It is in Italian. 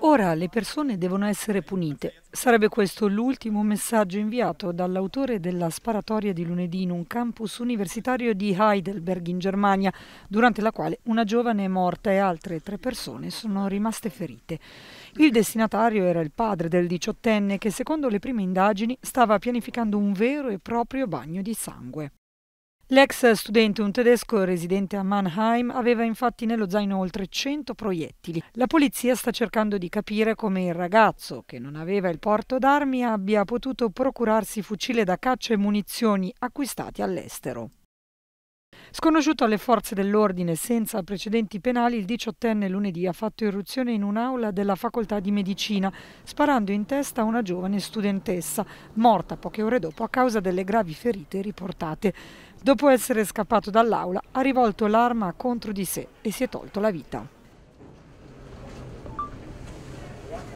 Ora le persone devono essere punite. Sarebbe questo l'ultimo messaggio inviato dall'autore della sparatoria di lunedì in un campus universitario di Heidelberg in Germania, durante la quale una giovane è morta e altre tre persone sono rimaste ferite. Il destinatario era il padre del diciottenne che secondo le prime indagini stava pianificando un vero e proprio bagno di sangue. L'ex studente, un tedesco residente a Mannheim, aveva infatti nello zaino oltre 100 proiettili. La polizia sta cercando di capire come il ragazzo, che non aveva il porto d'armi, abbia potuto procurarsi fucile da caccia e munizioni acquistati all'estero. Sconosciuto alle forze dell'ordine senza precedenti penali, il 18enne lunedì ha fatto irruzione in un'aula della facoltà di medicina, sparando in testa a una giovane studentessa, morta poche ore dopo a causa delle gravi ferite riportate. Dopo essere scappato dall'aula, ha rivolto l'arma contro di sé e si è tolto la vita.